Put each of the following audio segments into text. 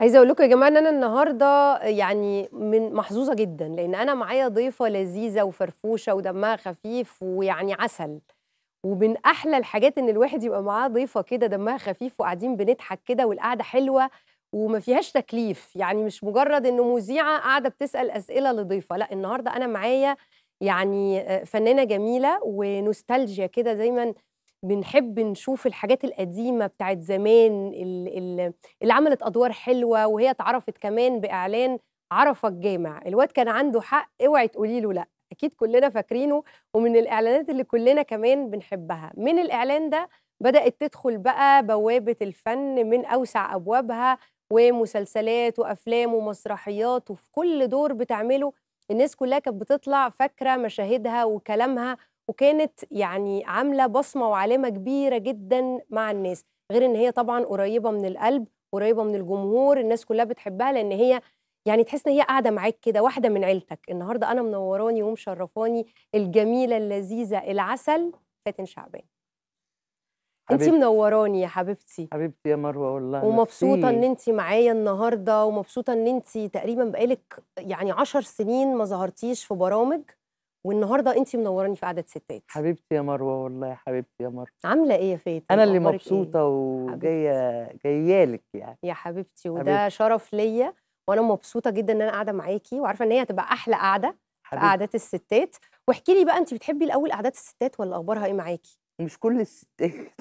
عايزه اقول لكم يا جماعه ان انا النهارده يعني من محظوظه جدا لان انا معايا ضيفه لذيذه وفرفوشه ودمها خفيف ويعني عسل ومن احلى الحاجات ان الواحد يبقى معاه ضيفه كده دمها خفيف وقاعدين بنضحك كده والقعده حلوه وما فيهاش تكليف يعني مش مجرد انه مذيعه قاعده بتسال اسئله لضيفه لا النهارده انا معايا يعني آه، فنانه جميله ونوستالجيا كده دايما بنحب نشوف الحاجات القديمه بتاعت زمان اللي عملت ادوار حلوه وهي اتعرفت كمان باعلان عرفه الجامع الواد كان عنده حق اوعي تقولي له لا اكيد كلنا فاكرينه ومن الاعلانات اللي كلنا كمان بنحبها من الاعلان ده بدات تدخل بقى بوابه الفن من اوسع ابوابها ومسلسلات وافلام ومسرحيات وفي كل دور بتعمله الناس كلها كانت بتطلع فاكره مشاهدها وكلامها وكانت يعني عامله بصمه وعلامه كبيره جدا مع الناس غير ان هي طبعا قريبه من القلب قريبه من الجمهور الناس كلها بتحبها لان هي يعني تحس ان هي قاعده معاك كده واحده من عيلتك النهارده انا منوراني ومشرفاني الجميله اللذيذه العسل فاتن شعبان انت منوراني يا حبيبتي حبيبتي يا مروه والله ومبسوطه ان انت معايا النهارده ومبسوطه ان انت تقريبا بقالك يعني 10 سنين ما ظهرتيش في برامج والنهارده انت منوراني في قعده ستات حبيبتي يا مروه والله حبيبتي يا مروه عامله ايه يا فايت انا اللي إيه؟ مبسوطه إيه؟ وجايه جايه لك يعني يا حبيبتي وده حبيبتي. شرف ليا وانا مبسوطه جدا ان انا قاعده معاكي وعارفه ان هي هتبقى احلى قعده في قعدات الستات واحكي لي بقى انت بتحبي الاول قعدات الستات ولا اخبارها ايه معاكي مش كل الستات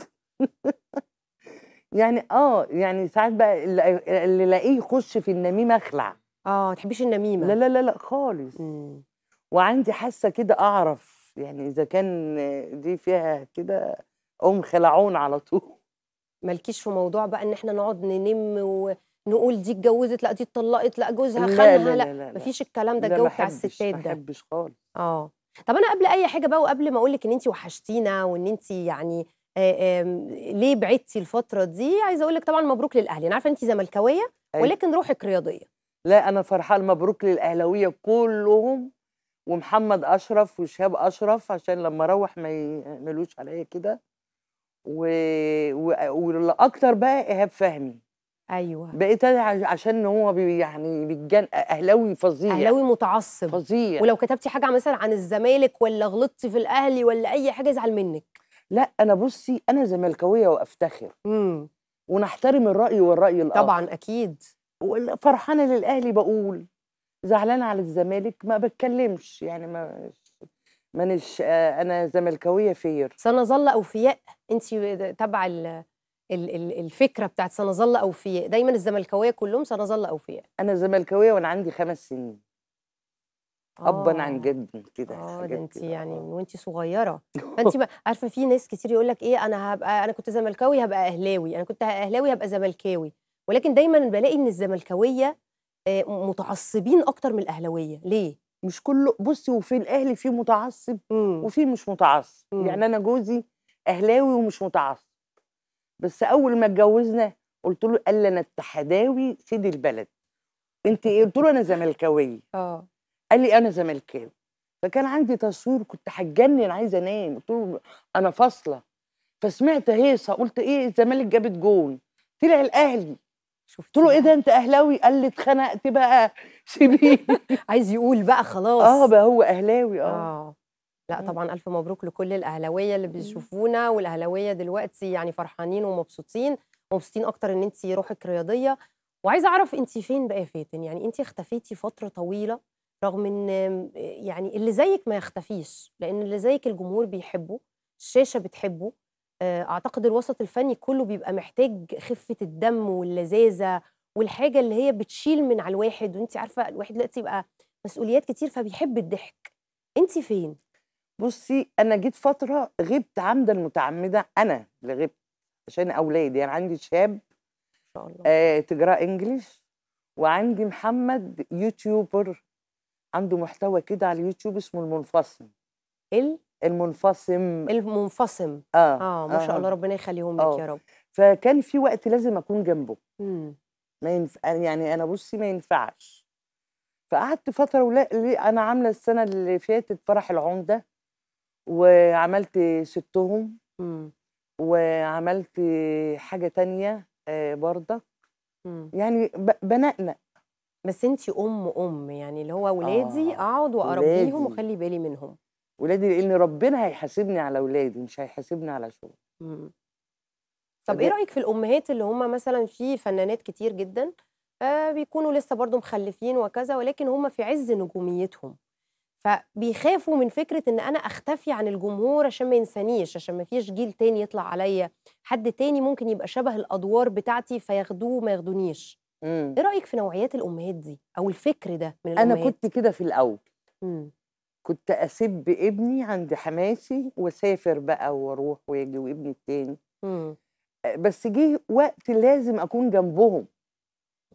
يعني اه يعني ساعات بقى اللي الاقيه يخش في النميمه اخلع اه ما تحبيش النميمه لا لا لا لا خالص مم. وعندي حاسه كده اعرف يعني اذا كان دي فيها كده ام خلعون على طول مالكيش في موضوع بقى ان احنا نقعد ننم ونقول دي اتجوزت لا دي اتطلقت لا جوزها خانها لا, لا, لا, لا مفيش الكلام ده الجو بتاع الستات ده ما بحبش خالص اه طب انا قبل اي حاجه بقى وقبل ما اقول لك ان انت وحشتينا وان انت يعني آآ آه، آآ ليه بعدتي الفتره دي عايزه اقول لك طبعا مبروك للاهلي انا عارفه انت زملكاويه أيوة. ولكن روحك رياضيه لا انا فرحان مبروك للاهلاويه كلهم ومحمد اشرف وشهاب اشرف عشان لما اروح ما يعملوش عليا كده و... و... والاكتر بقى ايهاب فهمي ايوه بقيت انا عشان هو بي يعني بيتجن اهلاوي فظيع اهلاوي متعصب فظيع ولو كتبتي حاجه مثلا عن الزمالك ولا غلطتي في الاهلي ولا اي حاجه يزعل منك لا انا بصي انا زملكاويه وافتخر امم ونحترم الراي والراي الاخر طبعا اكيد فرحانه للاهلي بقول زعلانه على الزمالك ما بتكلمش يعني ما مانيش آه، انا زملكاويه فير سنظل اوفياء انت تبع الفكره بتاعت سنظل اوفياء دايما الزملكاويه كلهم سنظل اوفياء انا زملكاويه وانا عندي خمس سنين آه. ابا عن آه. جد كده اه ده انت يعني وانت صغيره فانت عارفه في ناس كتير يقول لك ايه انا هبقى انا كنت زملكاوي هبقى اهلاوي انا كنت اهلاوي هبقى زملكاوي ولكن دايما بلاقي ان الزملكاويه آه، متعصبين اكتر من الاهلاويه ليه مش كله بصي وفي الاهلي في متعصب وفي مش متعصب مم. يعني انا جوزي اهلاوي ومش متعصب بس اول ما اتجوزنا قلت له قال لي انا اتحداوي سيد البلد انت ايه قلت له انا زملكاويه اه قال لي انا زملكاوي فكان عندي تصوير كنت هتجنن عايزه انام قلت له انا فاصله فسمعت هيصه قلت ايه الزمالك جابت جون طلع الاهلي قلت له ايه ده انت اهلاوي قال لي اتخنقت بقى سيبيه عايز يقول بقى خلاص اه بقى هو اهلاوي اه, آه. لا طبعا الف مبروك لكل الاهلاويه اللي بيشوفونا والاهلاويه دلوقتي يعني فرحانين ومبسوطين مبسوطين اكتر ان انت روحك رياضيه وعايزه اعرف انت فين بقى فاتن يعني انت اختفيتي فتره طويله رغم ان يعني اللي زيك ما يختفيش لان اللي زيك الجمهور بيحبه الشاشه بتحبه آه، اعتقد الوسط الفني كله بيبقى محتاج خفه الدم واللذاذه والحاجه اللي هي بتشيل من على الواحد وانت عارفه الواحد دلوقتي بقى مسؤوليات كتير فبيحب الضحك انت فين بصي انا جيت فتره غبت عمدا متعمده انا اللي غبت عشان اولادي يعني عندي شاب ان شاء الله آه تجراء انجليش وعندي محمد يوتيوبر عنده محتوى كده على اليوتيوب اسمه المنفصل ال المنفصم المنفصم اه اه ما شاء الله آه. ربنا يخليهم لك آه. يا رب فكان في وقت لازم اكون جنبه ما ينف... يعني انا بصي ما ينفعش فقعدت فتره ولا انا عامله السنه اللي فاتت فرح العمده وعملت ستهم مم. وعملت حاجه تانية آه، برضك مم. يعني بنقنق بس انت ام ام يعني اللي هو ولادي آه. اقعد واربيهم واخلي بالي منهم ولادي لان ربنا هيحاسبني على ولادي مش هيحاسبني على شغل طب ايه رايك في الامهات اللي هم مثلا في فنانات كتير جدا آه بيكونوا لسه برضو مخلفين وكذا ولكن هم في عز نجوميتهم فبيخافوا من فكره ان انا اختفي عن الجمهور عشان ما ينسانيش عشان ما فيش جيل تاني يطلع عليا حد تاني ممكن يبقى شبه الادوار بتاعتي فياخدوه ما ياخدونيش ايه رايك في نوعيات الامهات دي او الفكر ده من الامهات انا كنت كده في الاول مم. كنت اسيب ابني عند حماسي واسافر بقى واروح واجي وابني التاني إمم. بس جه وقت لازم اكون جنبهم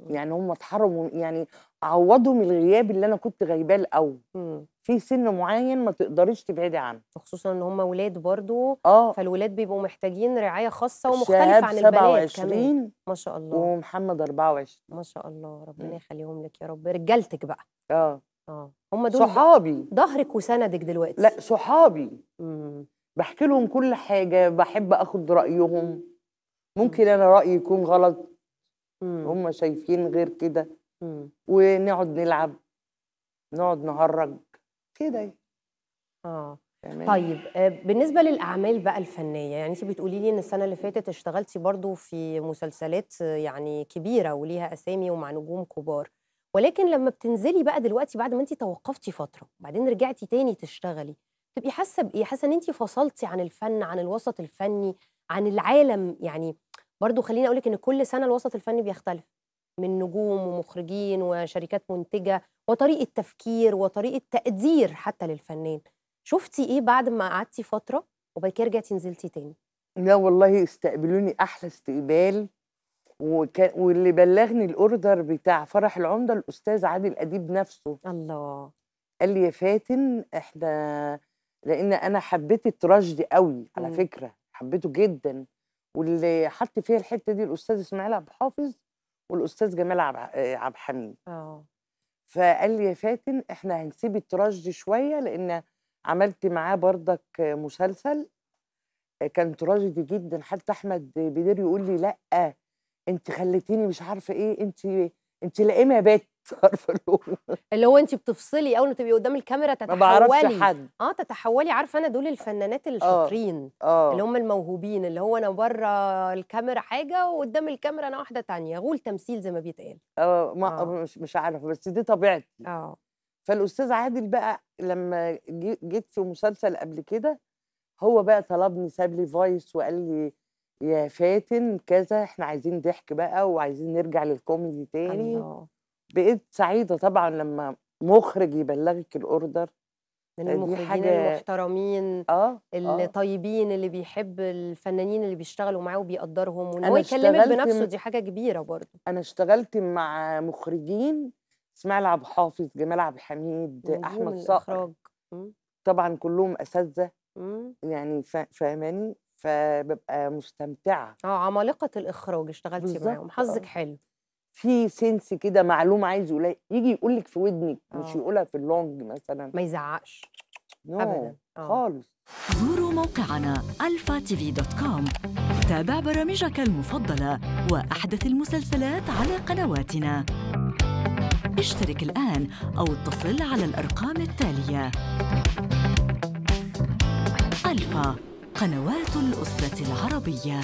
إمم. يعني هم اتحرموا يعني اعوضهم الغياب اللي انا كنت غايباه الاول إمم. في سن معين ما تقدريش تبعدي عنه خصوصا ان هم ولاد برضو اه فالولاد بيبقوا محتاجين رعايه خاصه ومختلفه عن البنات كمان ما شاء الله ومحمد 24 ما شاء الله ربنا يخليهم لك يا رب رجالتك بقى اه اه هم دول صحابي ظهرك وسندك دلوقتي لا صحابي بحكي لهم كل حاجه بحب اخد رايهم ممكن انا رايي يكون غلط مم. هم شايفين غير كده ونقعد نلعب نقعد نهرج كده يعني. اه تمام. طيب آه، بالنسبه للاعمال بقى الفنيه يعني انت بتقولي لي ان السنه اللي فاتت اشتغلتي برضو في مسلسلات آه، يعني كبيره وليها اسامي ومع نجوم كبار ولكن لما بتنزلي بقى دلوقتي بعد ما انت توقفتي فتره وبعدين رجعتي تاني تشتغلي تبقي حاسه بايه حاسه ان انت فصلتي عن الفن عن الوسط الفني عن العالم يعني برضو خليني اقول لك ان كل سنه الوسط الفني بيختلف من نجوم ومخرجين وشركات منتجه وطريقه تفكير وطريقه تقدير حتى للفنان شفتي ايه بعد ما قعدتي فتره وبعد كده رجعتي نزلتي تاني لا والله استقبلوني احلى استقبال وكان واللي بلغني الاوردر بتاع فرح العمده الاستاذ عادل اديب نفسه الله قال لي يا فاتن احنا لان انا حبيت التراجيدي قوي على فكره حبيته جدا واللي حط فيها الحته دي الاستاذ اسماعيل عبد الحافظ والاستاذ جمال آه، عبد حميد اه فقال لي يا فاتن احنا هنسيب التراجيدي شويه لان عملت معاه بردك مسلسل آه، كان تراجيدي جدا حتى احمد بدير يقول لي لا انت خليتيني مش عارفه ايه انت انت لقيمه يا بت عارفه اللي هو انت بتفصلي اول ما تبقي قدام الكاميرا تتحولي ما بعرفش حد اه تتحولي عارفه انا دول الفنانات آه، الشاطرين آه. آه. اللي هم الموهوبين اللي هو انا بره الكاميرا حاجه وقدام الكاميرا انا واحده تانية غول تمثيل زي ما بيتقال اه, ما آه. مش مش عارفه بس دي طبيعتي اه فالاستاذ عادل بقى لما جيت في مسلسل قبل كده هو بقى طلبني ساب لي فويس وقال لي يا فاتن كذا إحنا عايزين ضحك بقى وعايزين نرجع للكوميدي تاني الله بقيت سعيدة طبعا لما مخرج يبلغك الأوردر من المخرجين حاجة... المحترمين آه. الطيبين آه. اللي بيحب الفنانين اللي بيشتغلوا معاه وبيقدرهم وان هو يكلمك بنفسه دي حاجه كبيره برضه انا اشتغلت مع مخرجين اسماعيل عبد الحافظ جمال عبد الحميد احمد صقر طبعا كلهم اساتذه يعني فاهماني فببقى مستمتعه اه عمالقه الاخراج اشتغلتي معاهم حظك آه. حلو في سنس كده معلومه عايز يقولها يجي يقول لك في ودنك أوه. مش آه. يقولها في اللونج مثلا ما يزعقش no. ابدا أوه. خالص زوروا موقعنا الفا تي في دوت كوم تابع برامجك المفضله واحدث المسلسلات على قنواتنا اشترك الان او اتصل على الارقام التاليه الفا قنوات الأسرة العربية